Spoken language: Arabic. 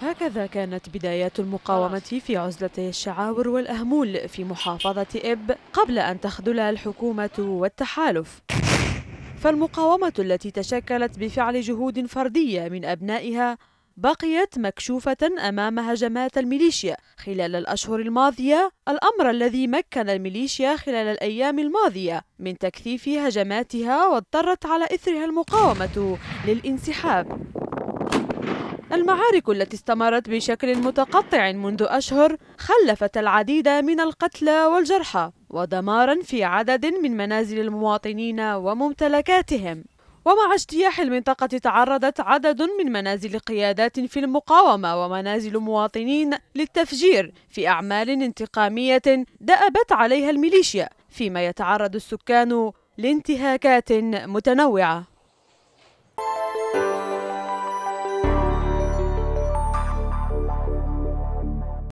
هكذا كانت بدايات المقاومة في عزلة الشعاور والأهمول في محافظة إب قبل أن تخذلها الحكومة والتحالف فالمقاومة التي تشكلت بفعل جهود فردية من أبنائها بقيت مكشوفة أمام هجمات الميليشيا خلال الأشهر الماضية الأمر الذي مكن الميليشيا خلال الأيام الماضية من تكثيف هجماتها واضطرت على إثرها المقاومة للانسحاب المعارك التي استمرت بشكل متقطع منذ أشهر خلفت العديد من القتلى والجرحى ودمارا في عدد من منازل المواطنين وممتلكاتهم ومع اجتياح المنطقة تعرضت عدد من منازل قيادات في المقاومة ومنازل مواطنين للتفجير في أعمال انتقامية دأبت عليها الميليشيا فيما يتعرض السكان لانتهاكات متنوعة